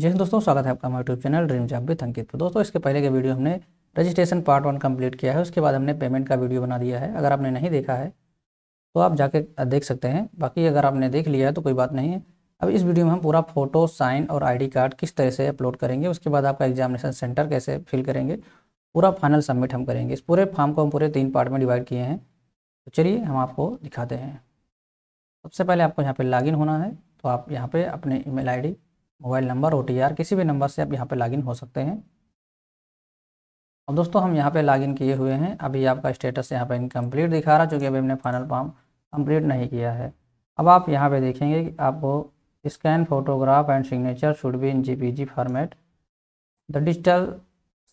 जैसे दोस्तों स्वागत है आपका हमारे YouTube channel dream job with Ankit पर दोस्तों इसके पहले के वीडियो हमने रजिस्ट्रेशन पार्ट वन कंप्लीट किया है उसके बाद हमने पेमेंट का वीडियो बना दिया है अगर आपने नहीं देखा है तो आप जाके देख सकते हैं बाकी अगर आपने देख लिया है तो कोई बात नहीं है अब इस वीडियो में हम पूरा फोटो साइन और आई कार्ड किस तरह से अपलोड करेंगे उसके बाद आपका एग्जामिनेशन सेंटर कैसे फिल करेंगे पूरा फाइनल सबमिट हम करेंगे इस पूरे फॉर्म को हम पूरे तीन पार्ट में डिवाइड किए हैं तो चलिए हम आपको दिखाते हैं सबसे पहले आपको यहाँ पर लॉगिन होना है तो आप यहाँ पर अपने email mobile number or किसी भी नंबर से आप यहाँ पर लॉगिन हो सकते हैं और दोस्तों हम यहाँ पे लॉगिन किए हुए हैं अभी आपका स्टेटस यहाँ पे इनकम्प्लीट दिखा रहा है अभी हमने फाइनल फॉर्म कम्प्लीट नहीं किया है अब आप यहाँ पे देखेंगे कि आपको scan photograph and signature should be in G format the digital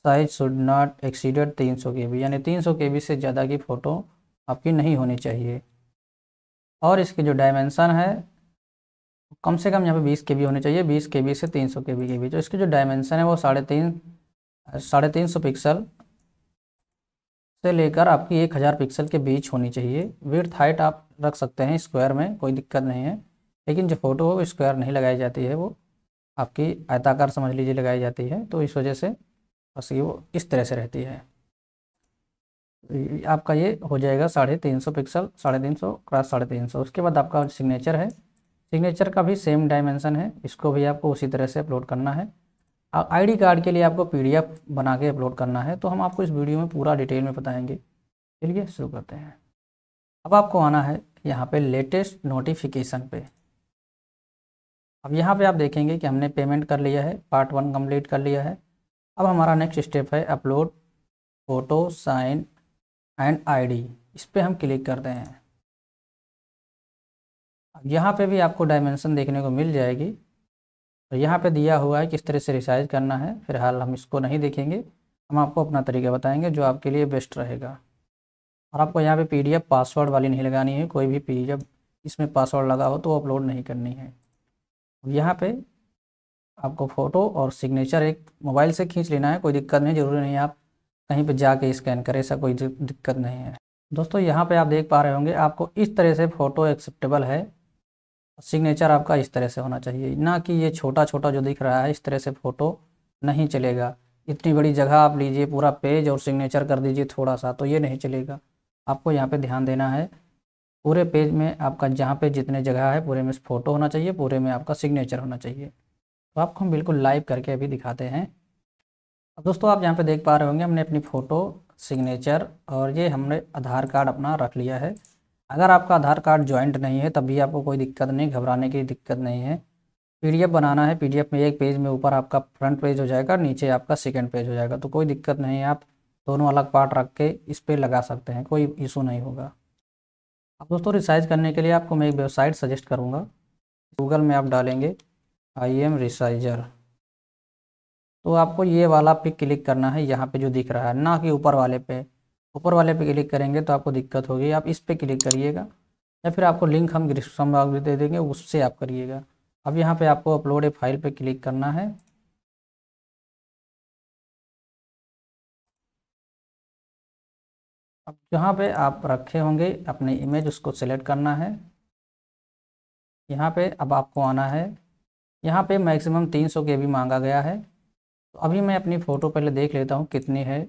size should not exceeded तीन सौ के बी यानी तीन सौ के बी से ज़्यादा की फ़ोटो आपकी नहीं होनी चाहिए और इसकी जो डायमेंसन है कम से कम यहाँ पे बीस के बी होने चाहिए बीस के बी से तीन सौ के बी के बीच तो इसकी जो डायमेंशन है वो साढ़े तीन साढ़े तीन सौ पिक्सल से लेकर आपकी एक हज़ार पिक्सल के बीच होनी चाहिए विर्थ हाइट आप रख सकते हैं स्क्वायर में कोई दिक्कत नहीं है लेकिन जो फ़ोटो है वो स्क्वायर नहीं लगाई जाती है वो आपकी आयताकार समझ लीजिए लगाई जाती है तो इस वजह से बस ये वो इस तरह से रहती है आपका ये हो जाएगा साढ़े तीन सौ पिक्सल साढ़े तीन सौ क्रॉस साढ़े तीन सौ उसके बाद आपका सिग्नेचर है सिग्नेचर का भी सेम डायमेंशन है इसको भी आपको उसी तरह से अपलोड करना है आईडी कार्ड के लिए आपको पीडीएफ बना के अपलोड करना है तो हम आपको इस वीडियो में पूरा डिटेल में बताएंगे चलिए शुरू करते हैं अब आपको आना है यहाँ पे लेटेस्ट नोटिफिकेशन पे अब यहाँ पे आप देखेंगे कि हमने पेमेंट कर लिया है पार्ट वन कम्प्लीट कर लिया है अब हमारा नेक्स्ट स्टेप है upload photo sign and I इस पर हम क्लिक करते हैं यहाँ पे भी आपको डायमेंशन देखने को मिल जाएगी और तो यहाँ पे दिया हुआ है किस तरह से रिसाइज करना है फिलहाल हम इसको नहीं देखेंगे हम आपको अपना तरीका बताएंगे जो आपके लिए बेस्ट रहेगा और आपको यहाँ पे पीडीएफ पासवर्ड वाली नहीं लगानी है कोई भी एफ इसमें पासवर्ड लगा हो तो अपलोड नहीं करनी है यहाँ पर आपको फ़ोटो और सिग्नेचर एक मोबाइल से खींच लेना है कोई दिक्कत नहीं ज़रूरी नहीं आप कहीं पर जाके स्कैन करें ऐसा कोई दिक्कत नहीं है दोस्तों यहाँ पे आप देख पा रहे होंगे आपको इस तरह से फ़ोटो एक्सेप्टेबल है सिग्नेचर आपका इस तरह से होना चाहिए ना कि ये छोटा छोटा जो दिख रहा है इस तरह से फ़ोटो नहीं चलेगा इतनी बड़ी जगह आप लीजिए पूरा पेज और सिग्नेचर कर दीजिए थोड़ा सा तो ये नहीं चलेगा आपको यहाँ पे ध्यान देना है पूरे पेज में आपका जहाँ पे जितने जगह है पूरे में फ़ोटो होना चाहिए पूरे में आपका सिग्नेचर होना चाहिए तो आपको हम बिल्कुल लाइव करके अभी दिखाते हैं अब दोस्तों आप यहाँ पे देख पा रहे होंगे हमने अपनी फ़ोटो सिग्नेचर और ये हमने आधार कार्ड अपना रख लिया है अगर आपका आधार कार्ड ज्वाइंट नहीं है तब भी आपको कोई दिक्कत नहीं घबराने की दिक्कत नहीं है पीडीएफ बनाना है पीडीएफ में एक पेज में ऊपर आपका फ्रंट पेज हो जाएगा नीचे आपका सेकेंड पेज हो जाएगा तो कोई दिक्कत नहीं है आप दोनों अलग पार्ट रख के इस पर लगा सकते हैं कोई इशू नहीं होगा अब दोस्तों रिसाइज करने के लिए आपको मैं एक वेबसाइट सजेस्ट करूँगा गूगल में आप डालेंगे आई एम रिसाइजर तो आपको ये वाला पे क्लिक करना है यहाँ पे जो दिख रहा है ना कि ऊपर वाले पे ऊपर वाले पे क्लिक करेंगे तो आपको दिक्कत होगी आप इस पर क्लिक करिएगा या फिर आपको लिंक हम डिस्क्रिप्शन बॉक्स दे देंगे उससे आप करिएगा अब यहाँ पे आपको अपलोड ए फाइल पे क्लिक करना है अब जहाँ पे आप रखे होंगे अपने इमेज उसको सेलेक्ट करना है यहाँ पे अब आपको आना है यहाँ पे मैक्सिमम 300 के भी मांगा गया है तो अभी मैं अपनी फ़ोटो पहले देख लेता हूँ कितनी है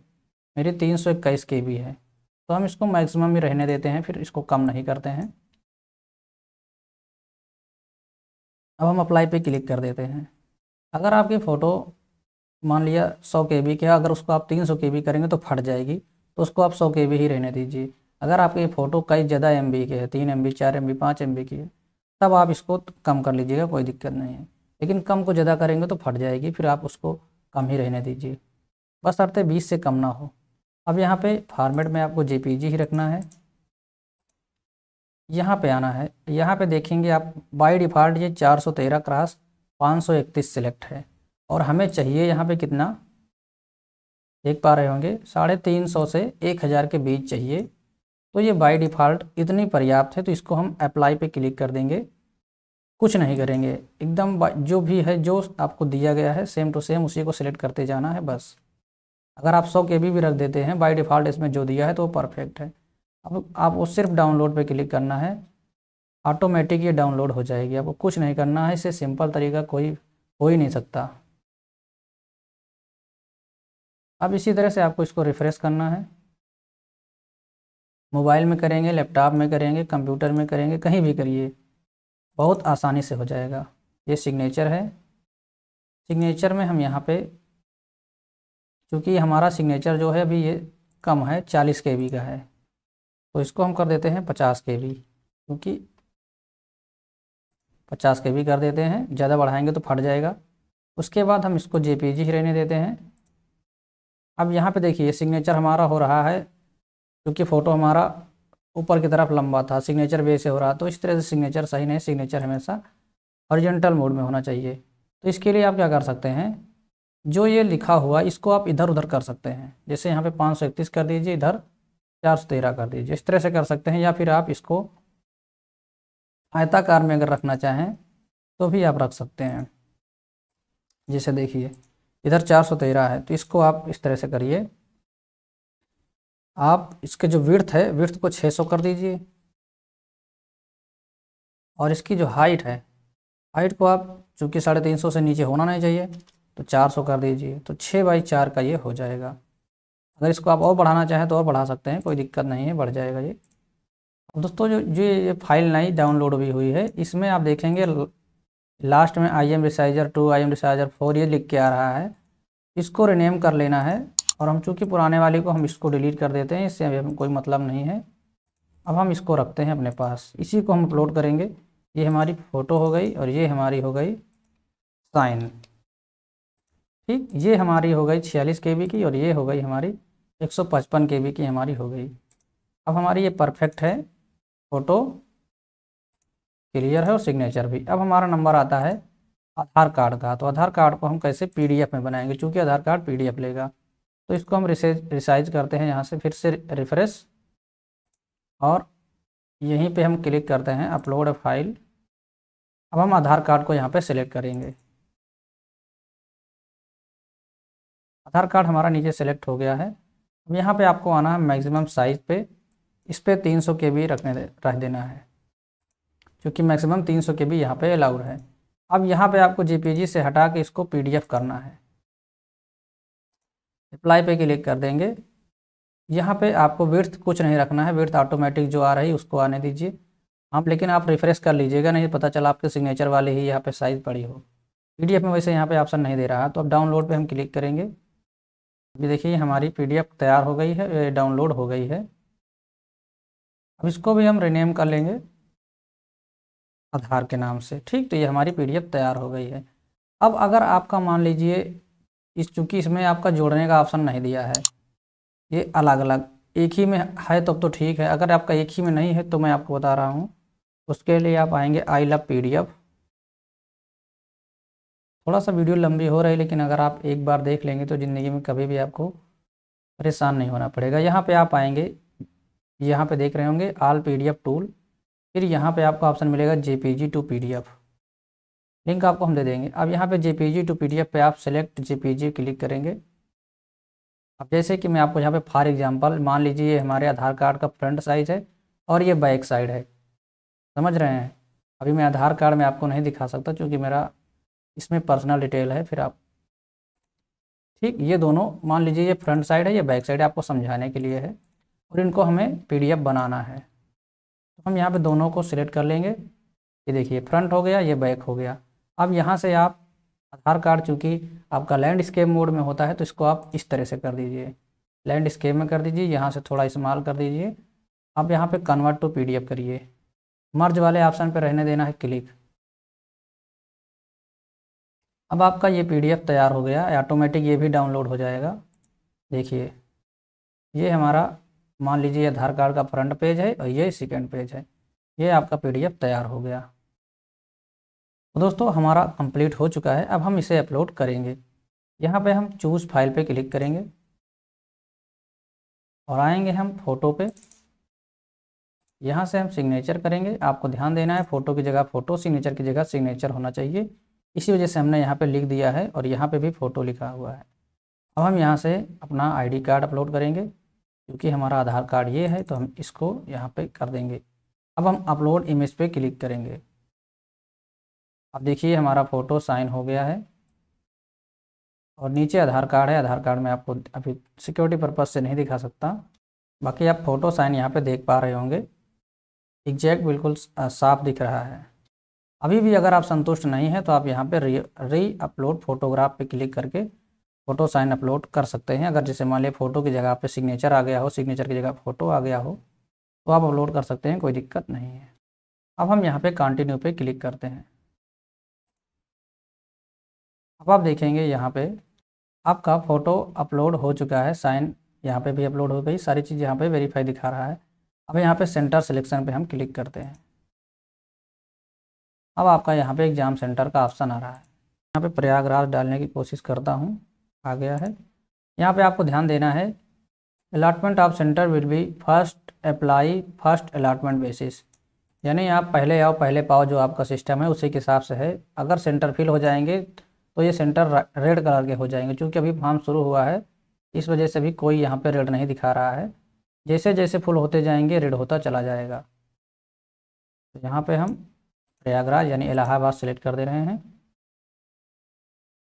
मेरी तीन सौ इक्कीस के बी है तो हम इसको मैक्सिमम ही रहने देते हैं फिर इसको कम नहीं करते हैं अब हम अप्लाई पे क्लिक कर देते हैं अगर आपकी फ़ोटो मान लिया सौ के बी की अगर उसको आप तीन सौ के बी करेंगे तो फट जाएगी तो उसको आप सौ के बी ही रहने दीजिए अगर आपकी फ़ोटो कई ज़्यादा एम बी की है तीन एम बी चार एम बी पाँच एम बी की है तब आप इसको कम कर लीजिएगा कोई दिक्कत नहीं है लेकिन कम को ज़्यादा करेंगे तो फट जाएगी फिर आप उसको कम ही रहने दीजिए बस आपते बीस से कम ना हो अब यहाँ पे फॉर्मेट में आपको जे ही रखना है यहाँ पे आना है यहाँ पे देखेंगे आप बाय डिफ़ॉल्ट ये 413 क्रॉस 531 सिलेक्ट है और हमें चाहिए यहाँ पे कितना देख पा रहे होंगे साढ़े तीन सौ से एक हज़ार के बीच चाहिए तो ये बाय डिफ़ॉल्ट इतनी पर्याप्त है तो इसको हम अप्लाई पे क्लिक कर देंगे कुछ नहीं करेंगे एकदम जो भी है जो आपको दिया गया है सेम टू सेम उसी को सिलेक्ट करते जाना है बस अगर आप सौ के भी रख देते हैं बाई डिफ़ॉल्ट इसमें जो दिया है तो वो परफेक्ट है अब वो सिर्फ डाउनलोड पे क्लिक करना है ऑटोमेटिक ये डाउनलोड हो जाएगी आपको कुछ नहीं करना है इससे सिंपल तरीका कोई हो ही नहीं सकता अब इसी तरह से आपको इसको रिफ़्रेश करना है मोबाइल में करेंगे लैपटॉप में करेंगे कंप्यूटर में करेंगे कहीं भी करिए बहुत आसानी से हो जाएगा ये सिग्नेचर है सिग्नेचर में हम यहाँ पे क्योंकि हमारा सिग्नेचर जो है अभी ये कम है चालीस के का है तो इसको हम कर देते हैं पचास के क्योंकि पचास के कर देते हैं ज़्यादा बढ़ाएंगे तो फट जाएगा उसके बाद हम इसको जे पी जी ही रहने देते हैं अब यहाँ पे देखिए सिग्नेचर हमारा हो रहा है क्योंकि फ़ोटो हमारा ऊपर की तरफ लंबा था सिग्नेचर वे से हो रहा तो इस तरह से सिग्नेचर सही नहीं सिग्नेचर हमेशा ऑरिजेंटल मोड में होना चाहिए तो इसके लिए आप क्या कर सकते हैं जो ये लिखा हुआ इसको आप इधर उधर कर सकते हैं जैसे यहाँ पे पाँच सौ इकतीस कर दीजिए इधर चार सौ तेरह कर दीजिए इस तरह से कर सकते हैं या फिर आप इसको आयताकार में अगर रखना चाहें तो भी आप रख सकते हैं जैसे देखिए इधर चार सौ तेरह है तो इसको आप इस तरह से करिए आप इसके जो विर्थ है विर्थ को छः सौ कर दीजिए और इसकी जो हाइट है हाइट को आप चूँकि साढ़े तीन सौ से नीचे होना नहीं चाहिए तो 400 कर दीजिए तो 6 बाई चार का ये हो जाएगा अगर इसको आप और बढ़ाना चाहें तो और बढ़ा सकते हैं कोई दिक्कत नहीं है बढ़ जाएगा ये अब दोस्तों जो जो ये फाइल नई डाउनलोड भी हुई है इसमें आप देखेंगे लास्ट में I M resizer two I M resizer four ये लिख के आ रहा है इसको रिनेम कर लेना है और हम चूँकि पुराने वाले को हम इसको डिलीट कर देते हैं इससे अभी हमें कोई मतलब नहीं है अब हम इसको रखते हैं अपने पास इसी को हम अपलोड करेंगे ये हमारी फ़ोटो हो गई और ये हमारी हो गई साइन ठीक ये हमारी हो गई छियालीस के की और ये हो गई हमारी एक सौ पचपन के की हमारी हो गई अब हमारी ये परफेक्ट है फ़ोटो क्लियर है और सिग्नेचर भी अब हमारा नंबर आता है आधार कार्ड का तो आधार कार्ड को हम कैसे पीडीएफ में बनाएंगे चूँकि आधार कार्ड पीडीएफ लेगा तो इसको हम रिसेज रिसाइज करते हैं यहाँ से फिर से रिफ्रेश और यहीं पे हम क्लिक करते हैं अपलोड फाइल अब हम आधार कार्ड को यहाँ पे सिलेक्ट करेंगे आधार कार्ड हमारा नीचे सेलेक्ट हो गया है अब यहाँ पे आपको आना है मैक्सिमम साइज़ पे इस पर तीन सौ के बी रखने रख देना है क्योंकि मैक्सिमम तीन सौ के बी यहाँ पर अलाउड है अब यहाँ पे आपको जी से हटा के इसको पी करना है अप्लाई पे क्लिक कर देंगे यहाँ पे आपको विर्थ कुछ नहीं रखना है विर्थ ऑटोमेटिक जो आ रही है उसको आने दीजिए आप हाँ, लेकिन आप रिफ्रेश कर लीजिएगा नहीं तो पता चला आपके सिग्नेचर वाले ही यहाँ पे साइज़ पड़ी हो पीडीएफ में वैसे यहाँ पे ऑप्शन नहीं दे रहा तो अब डाउनलोड पे हम क्लिक करेंगे अभी देखिए हमारी पीडीएफ तैयार हो गई है डाउनलोड हो गई है अब इसको भी हम रिनेम कर लेंगे आधार के नाम से ठीक तो ये हमारी पीडीएफ तैयार हो गई है अब अगर आपका मान लीजिए इस चूँकि इसमें आपका जोड़ने का ऑप्शन नहीं दिया है ये अलग अलग एक ही में है तब तो ठीक है अगर आपका एक ही में नहीं है तो मैं आपको बता रहा हूँ उसके लिए आप आएंगे I love P D F थोड़ा सा वीडियो लंबी हो रही है लेकिन अगर आप एक बार देख लेंगे तो ज़िंदगी में कभी भी आपको परेशान नहीं होना पड़ेगा यहाँ पे आप आएंगे यहाँ पे देख रहे होंगे आल पीडीएफ टूल फिर यहाँ पे आपको ऑप्शन मिलेगा जेपीजी टू पीडीएफ लिंक आपको हम दे देंगे अब यहाँ पे जेपीजी टू पीडीएफ पे आप सेलेक्ट जेपीजी क्लिक करेंगे अब जैसे कि मैं आपको यहाँ पे फॉर एग्जांपल मान लीजिए ये हमारे आधार कार्ड का फ्रंट साइज है और ये बैक साइड है समझ रहे हैं अभी मैं आधार कार्ड में आपको नहीं दिखा सकता क्योंकि मेरा इसमें पर्सनल डिटेल है फिर आप ठीक ये दोनों मान लीजिए ये फ्रंट साइड है ये बैक साइड आपको समझाने के लिए है और इनको हमें पीडीएफ बनाना है तो हम यहाँ पे दोनों को सिलेक्ट कर लेंगे ये देखिए फ्रंट हो गया ये बैक हो गया अब यहाँ से आप आधार कार्ड चूँकि आपका लैंडस्केप मोड में होता है तो इसको आप इस तरह से कर दीजिए लैंडस्केप में कर दीजिए यहाँ से थोड़ा इस्तेमाल कर दीजिए अब यहाँ पे कन्वर्ट टू पीडीएफ करिए मर्ज वाले ऑप्शन पर रहने देना है क्लिक अब आपका ये पीडीएफ तैयार हो गया ऑटोमेटिक ये भी डाउनलोड हो जाएगा देखिए ये हमारा मान लीजिए आधार कार्ड का फ्रंट पेज है और ये सेकेंड पेज है ये आपका पीडीएफ तैयार हो गया तो दोस्तों हमारा कंप्लीट हो चुका है अब हम इसे अपलोड करेंगे यहाँ पे हम चूज़ फाइल पे क्लिक करेंगे और आएंगे हम फ़ोटो पे यहाँ से हम सिग्नेचर करेंगे आपको ध्यान देना है फ़ोटो की जगह फ़ोटो सिग्नेचर की जगह सिग्नेचर होना चाहिए इसी वजह से हमने यहाँ पे लिख दिया है और यहाँ पे भी फ़ोटो लिखा हुआ है अब हम यहाँ से अपना आईडी कार्ड अपलोड करेंगे क्योंकि हमारा आधार कार्ड ये है तो हम इसको यहाँ पे कर देंगे अब हम अपलोड इमेज पे क्लिक करेंगे अब देखिए हमारा फ़ोटो साइन हो गया है और नीचे आधार कार्ड है आधार कार्ड में आपको अभी सिक्योरिटी पर्पज़ से नहीं दिखा सकता बाकी आप फ़ोटो साइन यहाँ पर देख पा रहे होंगे एग्जैक्ट बिल्कुल साफ दिख रहा है अभी भी अगर आप संतुष्ट नहीं हैं तो आप यहाँ पे री री अपलोड फोटोग्राफ पे क्लिक करके फ़ोटो साइन अपलोड कर सकते हैं अगर जैसे मान लिया फ़ोटो की जगह पे सिग्नेचर आ गया हो सिग्नेचर की जगह फ़ोटो आ गया हो तो आप अपलोड कर सकते हैं कोई दिक्कत नहीं है अब हम यहाँ पे कंटिन्यू पे क्लिक करते हैं अब आप देखेंगे यहाँ पे आपका फ़ोटो अपलोड हो चुका है साइन यहाँ पर भी अपलोड हो गई सारी चीज़ यहाँ पर वेरीफाई दिखा रहा है अब यहाँ पर सेंटर सिलेक्शन पर हम क्लिक करते हैं अब आपका यहाँ पे एग्ज़ाम सेंटर का ऑप्शन आ रहा है यहाँ पे प्रयागराज डालने की कोशिश करता हूँ आ गया है यहाँ पे आपको ध्यान देना है allotment of centre will be first apply first allotment basis यानी आप पहले आओ पहले पाओ जो आपका सिस्टम है उसी के हिसाब से है अगर सेंटर फिल हो जाएंगे तो ये सेंटर रेड कलर के हो जाएंगे क्योंकि अभी फॉर्म शुरू हुआ है इस वजह से भी कोई यहाँ पे रेड नहीं दिखा रहा है जैसे जैसे फुल होते जाएंगे रेड होता चला जाएगा तो यहाँ पे हम प्रयागराज यानी इलाहाबाद सेलेक्ट कर दे रहे हैं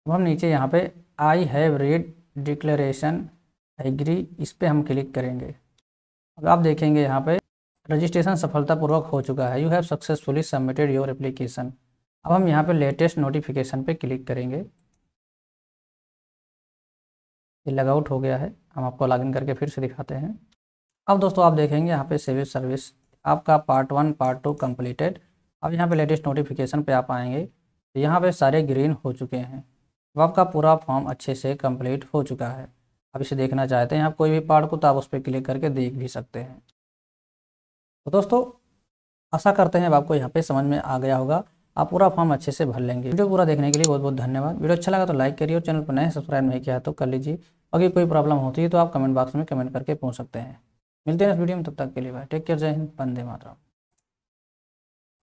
अब हम नीचे यहाँ पे I have read declaration agree इस पर हम क्लिक करेंगे अब आप देखेंगे यहाँ पे रजिस्ट्रेशन सफलतापूर्वक हो चुका है you have successfully submitted your application अब हम यहाँ पे लेटेस्ट नोटिफिकेशन पे क्लिक करेंगे ये लगआउट हो गया है हम आपको लॉगिन करके फिर से दिखाते हैं अब दोस्तों आप देखेंगे यहाँ पे सिविल सर्विस आपका part one part two completed अब यहाँ पे लेटेस्ट नोटिफिकेशन पे आप आएंगे तो यहाँ पे सारे ग्रीन हो चुके हैं तो आपका पूरा फॉर्म अच्छे से कंप्लीट हो चुका है आप इसे देखना चाहते हैं आप कोई भी पार्ट को तो आप उस पर क्लिक करके देख भी सकते हैं तो दोस्तों आशा करते हैं अब आपको यहाँ पे समझ में आ गया होगा आप पूरा फॉर्म अच्छे से भर लेंगे वीडियो पूरा देखने के लिए बहुत बहुत धन्यवाद वीडियो अच्छा लगा तो लाइक करिए और चैनल पर नए सब्सक्राइब नहीं किया तो कर लीजिए अगर कोई प्रॉब्लम होती है तो आप कमेंट बॉक्स में कमेंट करके पूछ सकते हैं मिलते हैं इस वीडियो में तब तक के लिए भाई टेक केयर जय हिंद बंदे मातरम